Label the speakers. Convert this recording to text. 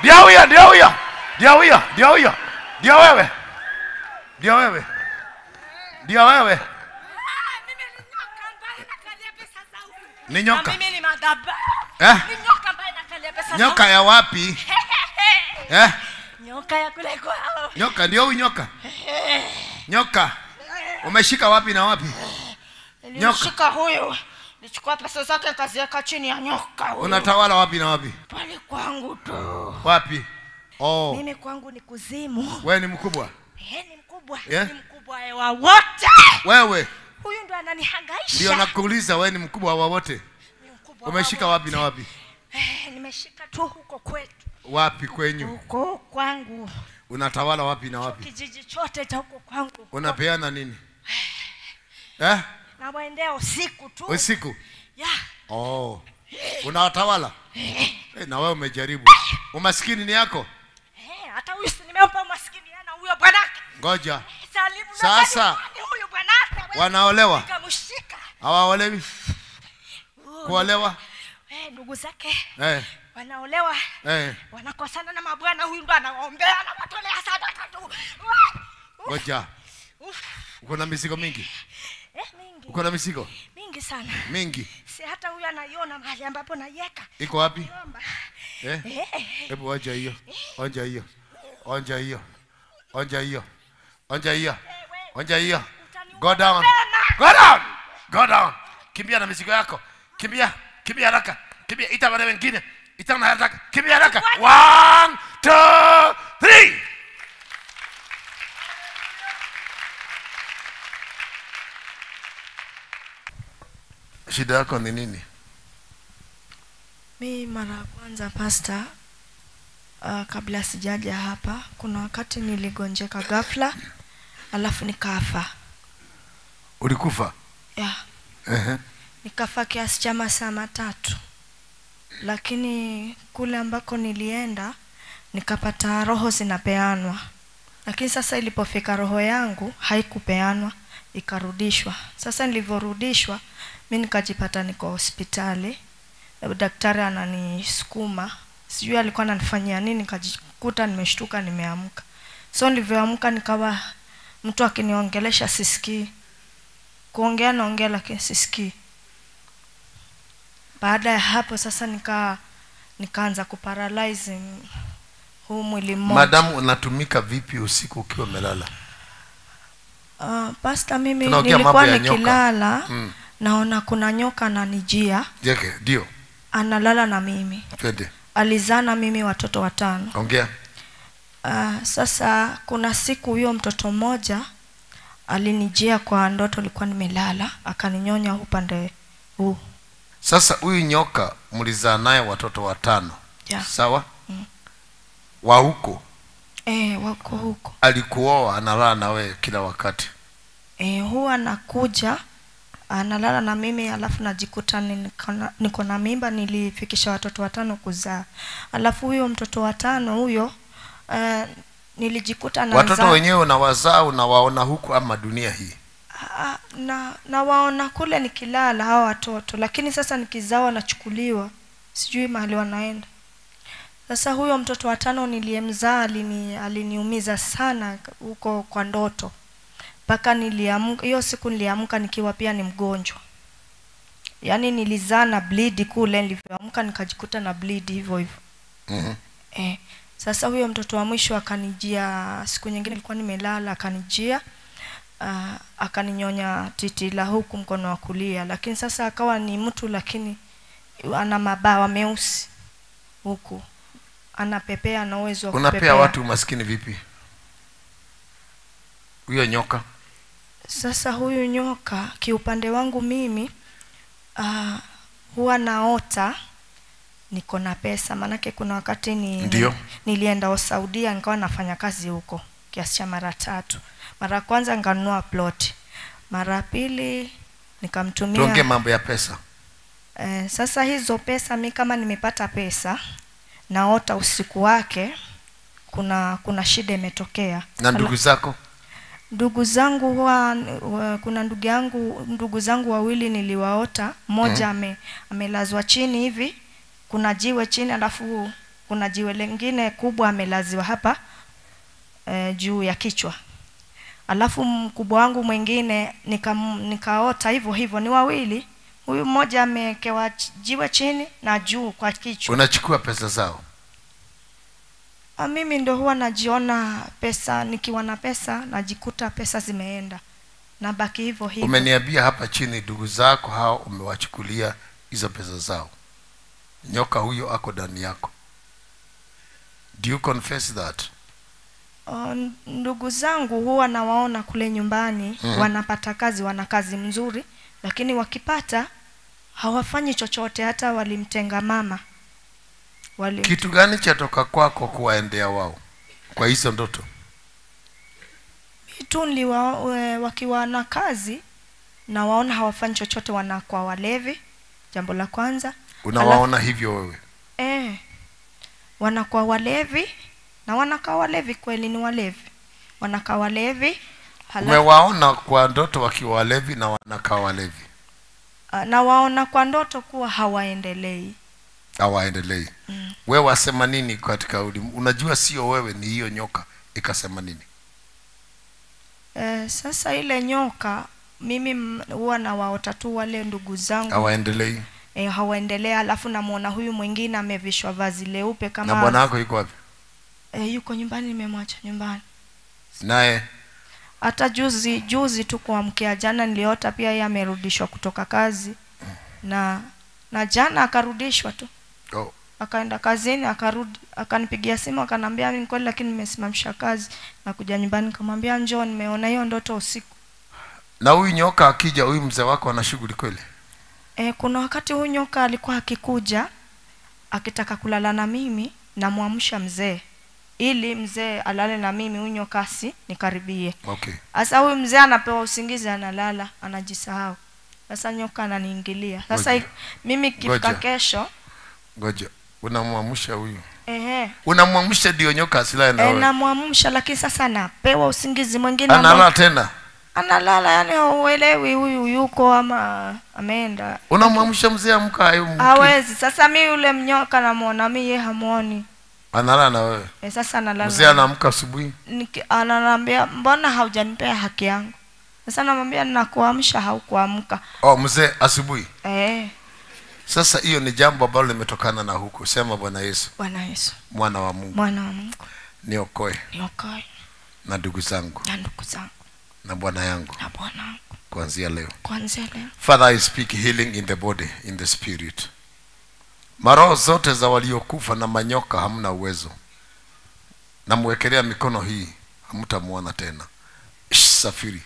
Speaker 1: Ndia huyo, ndia huyo. Ndia huyo, ndia huyo. Ndia wewe. Ndia wewe. Ndia wewe. Ni nyoka. Eh?
Speaker 2: Ni nyoka ambaye inakalia pesa. Nyoka ya wapi? Eh? Nyoka ya kule kwao. Nyoka
Speaker 1: ndio huyu nyoka. Nyoka. Umeshika wapi na wapi?
Speaker 2: Nyoka. Nishika huyu nichukua pesa zake nikaziweka chini ya nyoka huyo. Unatawala wapi na wapi? Pale kwangu
Speaker 1: tu. Wapi? Oh. Mimi
Speaker 2: kwangu ni kuzimu.
Speaker 1: Wewe ni mkubwa.
Speaker 2: Eh, ni mkubwa. Yeah? Ni mkubwa wa wote. Wewe. Huyu ndo ananihangaisha. Ndio
Speaker 1: nakuuliza wewe ni mkubwa wa wote. Ni mkubwa. Umeshika wapi na wapi?
Speaker 2: Eh, nimeshika tu huko kwetu.
Speaker 1: Wapi kwenyu?
Speaker 2: Huko kwangu.
Speaker 1: Unatawala wapi na wapi?
Speaker 2: Kijiji chote cha huko kwangu.
Speaker 1: Unapeana nini? Eh? eh?
Speaker 2: na usiku tu usiku
Speaker 1: yeah. oh. unawatawala
Speaker 2: hey, eh,
Speaker 1: na wewe umejaribu umaskini ni yako
Speaker 2: hey, eh, huyu nimempa umaskini na huyo bwanake
Speaker 1: ngoja eh, sasa
Speaker 2: wanaolewa
Speaker 1: hawaolewi
Speaker 2: oh, kuolewa ndugu zake hey. wanaolewa hey. wanakosana na mabwana huyu ndo anawaombea anawatolea sadaka tu
Speaker 1: ngoja uko mizigo mingi uko na mizigo mingi sana mingi
Speaker 2: si hata huyu anaiona mahali ambapo naiweka
Speaker 1: iko wapi eh? Eh, eh, eh? hebu onja hiyo onja hiyo onja hiyo onja hiyo onja hiyo onja hiyo go down go down go down kimbia na mizigo yako kimbia kimbia haraka kimbia ita wale wengine ita na haraka kimbia haraka 1 2 3 shida yako ni nini?
Speaker 2: Mi mara ya kwanza pasta, uh, kabla sijaja hapa, kuna wakati niligonjeka ghafla alafu nikafa. Ulikufa? Yeah. Uh-huh. Nikafa kiasi cha masaa matatu, lakini kule ambako nilienda nikapata roho zinapeanwa, lakini sasa ilipofika roho yangu haikupeanwa ikarudishwa sasa nilivyorudishwa mi nikajipata niko hospitali daktari ananisukuma sijui alikuwa ananifanyia nini nikajikuta nimeshtuka nimeamka so nilivyoamka nikawa mtu akiniongelesha sisikii kuongea naongea lakini sisikii baada ya hapo sasa nika nikaanza kuparalyze huu mwili mmoja madam
Speaker 1: unatumika vipi usiku ukiwa umelala
Speaker 2: Uh, ah, pasta mimi nilikuwa nikilala mm. naona kuna nyoka ananijia
Speaker 1: yake ndio
Speaker 2: analala na mimi Twende. alizana mimi watoto watano ongea uh, sasa kuna siku huyo mtoto mmoja alinijia kwa ndoto nilikuwa nimelala akaninyonya upande huu
Speaker 1: sasa huyu nyoka mlizaa naye watoto watano yeah. sawa mm. wa huko
Speaker 2: eh, wako huko
Speaker 1: alikuoa analala na wewe kila wakati
Speaker 2: eh, huwa anakuja analala na mimi alafu najikuta niko na mimba nilifikisha watoto watano kuzaa alafu huyo mtoto watano huyo uh, nilijikuta na watoto wenyewe
Speaker 1: unawazaa unawaona huku ama dunia hii
Speaker 2: ah, na nawaona kule nikilala hawa watoto lakini sasa nikizawa nachukuliwa sijui mahali wanaenda sasa huyo mtoto wa tano niliyemzaa alini, aliniumiza sana huko kwa ndoto mpaka niliamka. Hiyo siku niliamka nikiwa pia ni mgonjwa, yaani nilizaa na bleed kule. Nilivyoamka nikajikuta na bleed hivyo hivyo. mm-hmm. Eh, sasa huyo mtoto wa mwisho akanijia siku nyingine, nilikuwa nimelala, akanijia uh, akaninyonya titi la huku mkono wa kulia, lakini sasa akawa ni mtu lakini ana mabawa meusi huku anapepea na uwezo wa unapea watu
Speaker 1: umaskini vipi huyo nyoka
Speaker 2: sasa huyu nyoka kiupande wangu mimi uh, huwa naota niko na pesa maanake kuna wakati ni Ndiyo. nilienda saudia nikawa nafanya kazi huko kiasi cha mara tatu mara kwanza nkanunua plot mara pili nikamtumia tuonge
Speaker 1: mambo ya pesa
Speaker 2: eh, sasa hizo pesa mi kama nimepata pesa naota usiku wake kuna kuna shida imetokea na ndugu zako ndugu zangu huwa eh, kuna ndugu yangu ndugu zangu wawili niliwaota mmoja mm. ame, amelazwa chini hivi kuna jiwe chini alafu kuna jiwe lingine kubwa amelaziwa hapa e, juu ya kichwa alafu mkubwa wangu mwingine nika, nikaota hivyo hivyo ni wawili huyu mmoja amewekewa jiwe chini na juu kwa kichwa unachukua
Speaker 1: pesa zao
Speaker 2: A, ah, mimi ndo huwa najiona pesa nikiwa na pesa najikuta pesa zimeenda baki hivyo hivyo umeniambia hapa
Speaker 1: chini ndugu zako hao umewachukulia hizo pesa zao nyoka huyo ako ndani yako do you confess that
Speaker 2: Oh, ndugu zangu huwa nawaona kule nyumbani mm. wanapata kazi wana kazi mzuri lakini wakipata hawafanyi chochote hata walimtenga mama Wali kitu
Speaker 1: gani chatoka kwako kuwaendea wao kwa hizo ndoto
Speaker 2: mitu wa, wakiwa na kazi na waona hawafanyi chochote wanakuwa walevi jambo la kwanza unawaona hivyo wewe e, eh, wanakuwa walevi na wanakaa walevi kweli ni walevi wanakaa walevi umewaona
Speaker 1: kwa ndoto wakiwa walevi na wanakaa walevi
Speaker 2: ah, na waona kwa ndoto kuwa hawaendelei
Speaker 1: hawaendelei mm. wewe wasema nini katika ulimu unajua sio wewe ni hiyo nyoka ikasema nini
Speaker 2: eh, sasa ile nyoka mimi huwa nawaota tu wale ndugu zangu hawaendelei eh, hawaendelea alafu namwona huyu mwingine amevishwa vazi leupe kama na bwana wako yuko wapi e, yuko nyumbani nimemwacha nyumbani naye hata juzi juzi tu kuamkia jana niliota pia yeye amerudishwa kutoka kazi na na jana akarudishwa tu oh. akaenda kazini akarudi akanipigia simu akanambia mimi kweli lakini nimesimamisha kazi na kuja nyumbani nikamwambia njoo nimeona hiyo ndoto usiku
Speaker 1: na huyu nyoka akija huyu mzee wako ana shughuli kweli
Speaker 2: e, kuna wakati huyu nyoka alikuwa akikuja akitaka kulala na mimi namwamsha mzee ili mzee alale na mimi unywe kasi nikaribie okay. Sasa huyu mzee anapewa usingizi, analala, anajisahau. Sasa nyoka ananiingilia. Sasa Goja. mimi kifika kesho.
Speaker 1: Ngoja, unamwamsha huyu Ehe. Unamwamsha ndio nyoka asilale na eh, wewe.
Speaker 2: Namwamsha lakini sasa anapewa usingizi mwingine. Analala tena. Analala yani hauelewi huyu yuko ama ameenda.
Speaker 1: Unamwamsha mzee amka hayo. Hawezi.
Speaker 2: Sasa mimi yule mnyoka namuona mimi yeye hamuoni
Speaker 1: analala na wewe
Speaker 2: e, sasa analala mzee anaamka asubuhi ananiambia mbona haujanipea haki yangu sasa namwambia nakuamsha haukuamka
Speaker 1: oh mzee asubuhi eh sasa hiyo ni jambo ambalo limetokana na huko sema bwana yesu bwana yesu mwana wa mungu mwana wa mungu niokoe niokoe na ndugu zangu na ndugu zangu na bwana yangu na bwana yangu kuanzia leo kuanzia leo father i speak healing in the body in the spirit Maroho zote za waliokufa na manyoka hamna uwezo. Namwekelea mikono hii, hamtamwona tena. safiri.